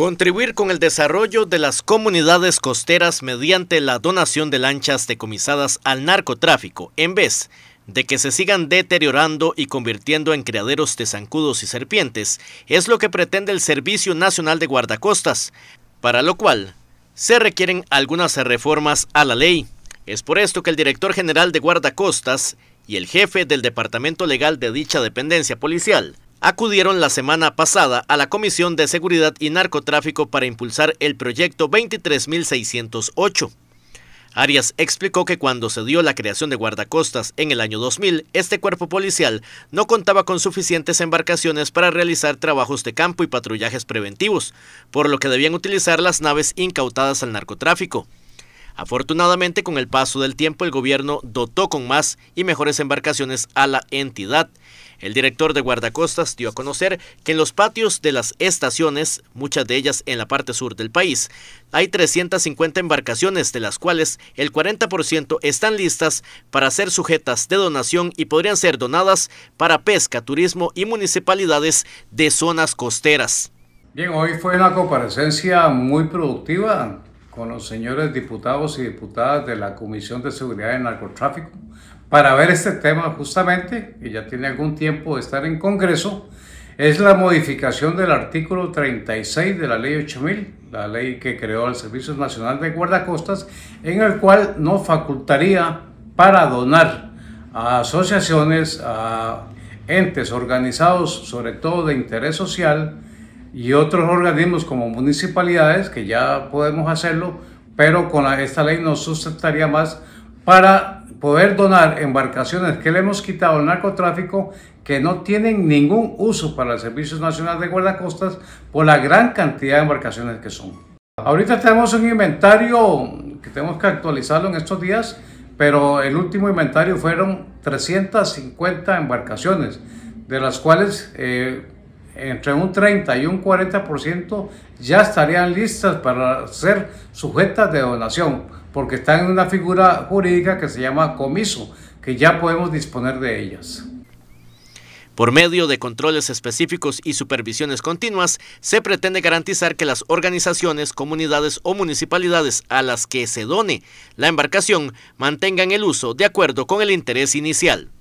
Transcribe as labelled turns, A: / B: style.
A: Contribuir con el desarrollo de las comunidades costeras mediante la donación de lanchas decomisadas al narcotráfico, en vez de que se sigan deteriorando y convirtiendo en criaderos de zancudos y serpientes, es lo que pretende el Servicio Nacional de Guardacostas, para lo cual se requieren algunas reformas a la ley. Es por esto que el director general de Guardacostas y el jefe del departamento legal de dicha dependencia policial acudieron la semana pasada a la Comisión de Seguridad y Narcotráfico para impulsar el proyecto 23608. Arias explicó que cuando se dio la creación de guardacostas en el año 2000, este cuerpo policial no contaba con suficientes embarcaciones para realizar trabajos de campo y patrullajes preventivos, por lo que debían utilizar las naves incautadas al narcotráfico. Afortunadamente, con el paso del tiempo, el gobierno dotó con más y mejores embarcaciones a la entidad, el director de guardacostas dio a conocer que en los patios de las estaciones, muchas de ellas en la parte sur del país, hay 350 embarcaciones, de las cuales el 40% están listas para ser sujetas de donación y podrían ser donadas para pesca, turismo y municipalidades de zonas costeras.
B: Bien, hoy fue una comparecencia muy productiva con los señores diputados y diputadas de la Comisión de Seguridad del Narcotráfico para ver este tema justamente, que ya tiene algún tiempo de estar en Congreso, es la modificación del artículo 36 de la Ley 8000, la ley que creó el Servicio Nacional de Guardacostas, en el cual no facultaría para donar a asociaciones, a entes organizados, sobre todo de interés social, y otros organismos como municipalidades, que ya podemos hacerlo, pero con esta ley nos sustentaría más para poder donar embarcaciones que le hemos quitado al narcotráfico, que no tienen ningún uso para el Servicio Nacional de Guardacostas por la gran cantidad de embarcaciones que son. Ahorita tenemos un inventario que tenemos que actualizarlo en estos días, pero el último inventario fueron 350 embarcaciones, de las cuales... Eh, entre un 30 y un 40% ya estarían listas para ser sujetas de donación, porque están en una figura jurídica que se llama comiso, que ya podemos disponer de ellas.
A: Por medio de controles específicos y supervisiones continuas, se pretende garantizar que las organizaciones, comunidades o municipalidades a las que se done la embarcación mantengan el uso de acuerdo con el interés inicial.